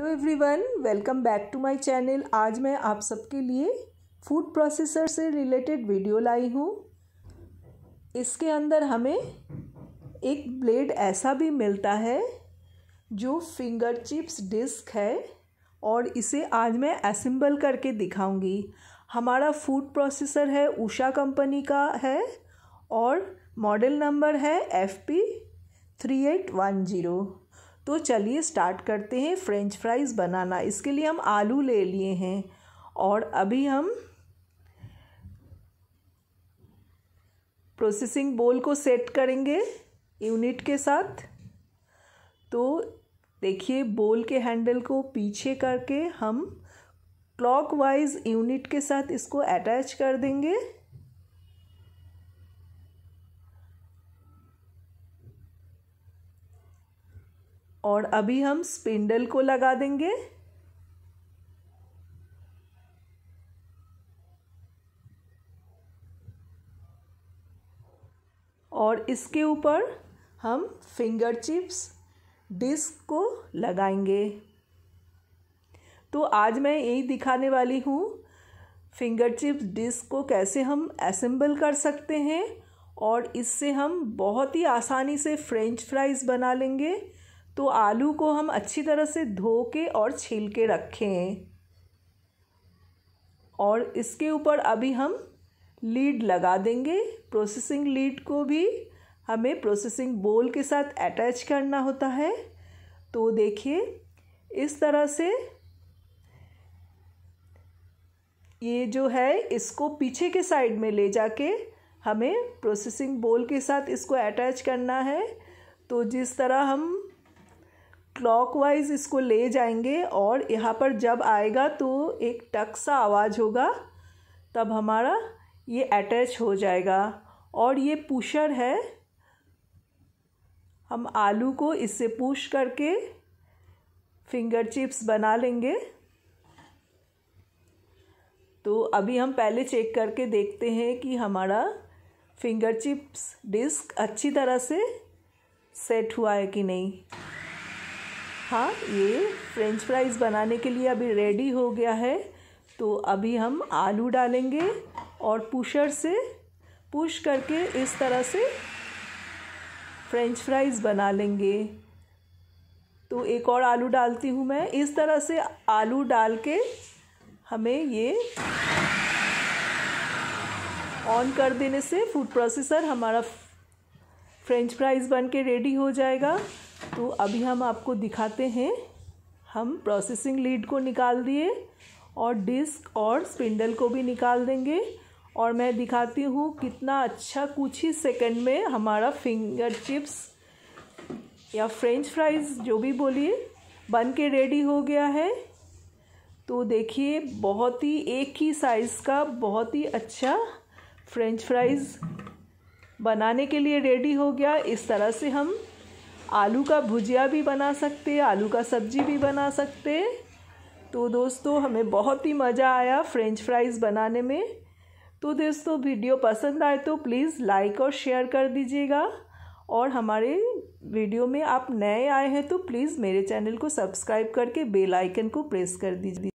hello everyone welcome back to my channel आज मैं आप सबके लिए फूड प्रोसेसर से रिलेटेड वीडियो लाई हूँ इसके अंदर हमें एक ब्लेड ऐसा भी मिलता है जो फिंगर चिप्स डिस्क है और इसे आज मैं असेंबल करके दिखाऊंगी हमारा फूड प्रोसेसर है उषा कंपनी का है और मॉडल नंबर है F P three eight one zero तो चलिए स्टार्ट करते हैं फ्रेंच फ्राइज़ बनाना इसके लिए हम आलू ले लिए हैं और अभी हम प्रोसेसिंग बोल को सेट करेंगे यूनिट के साथ तो देखिए बोल के हैंडल को पीछे करके हम क्लॉकवाइज यूनिट के साथ इसको अटैच कर देंगे और अभी हम स्पिंडल को लगा देंगे और इसके ऊपर हम फिंगर चिप्स डिस्क को लगाएंगे तो आज मैं यही दिखाने वाली हूँ फिंगर चिप्स डिस्क को कैसे हम असेंबल कर सकते हैं और इससे हम बहुत ही आसानी से फ्रेंच फ्राइज़ बना लेंगे तो आलू को हम अच्छी तरह से धो के और छील के रखें और इसके ऊपर अभी हम लीड लगा देंगे प्रोसेसिंग लीड को भी हमें प्रोसेसिंग बोल के साथ अटैच करना होता है तो देखिए इस तरह से ये जो है इसको पीछे के साइड में ले जाके हमें प्रोसेसिंग बोल के साथ इसको अटैच करना है तो जिस तरह हम क्लॉकवाइज इसको ले जाएंगे और यहाँ पर जब आएगा तो एक टक सा आवाज़ होगा तब हमारा ये अटैच हो जाएगा और ये पुशर है हम आलू को इससे पुश करके फिंगर चिप्स बना लेंगे तो अभी हम पहले चेक करके देखते हैं कि हमारा फिंगर चिप्स डिस्क अच्छी तरह से सेट हुआ है कि नहीं हाँ ये फ्रेंच फ्राइज़ बनाने के लिए अभी रेडी हो गया है तो अभी हम आलू डालेंगे और पुशर से पुश करके इस तरह से फ्रेंच फ्राइज़ बना लेंगे तो एक और आलू डालती हूँ मैं इस तरह से आलू डाल के हमें ये ऑन कर देने से फूड प्रोसेसर हमारा फ्रेंच फ्राइज़ बन के रेडी हो जाएगा तो अभी हम आपको दिखाते हैं हम प्रोसेसिंग लीड को निकाल दिए और डिस्क और स्पिंडल को भी निकाल देंगे और मैं दिखाती हूँ कितना अच्छा कुछ ही सेकंड में हमारा फिंगर चिप्स या फ्रेंच फ्राइज़ जो भी बोलिए बन के रेडी हो गया है तो देखिए बहुत ही एक ही साइज़ का बहुत ही अच्छा फ्रेंच फ्राइज़ बनाने के लिए रेडी हो गया इस तरह से हम आलू का भुजिया भी बना सकते आलू का सब्जी भी बना सकते तो दोस्तों हमें बहुत ही मज़ा आया फ्रेंच फ्राइज़ बनाने में तो दोस्तों वीडियो पसंद आए तो प्लीज़ लाइक और शेयर कर दीजिएगा और हमारे वीडियो में आप नए आए हैं तो प्लीज़ मेरे चैनल को सब्सक्राइब करके बेल आइकन को प्रेस कर दीजिए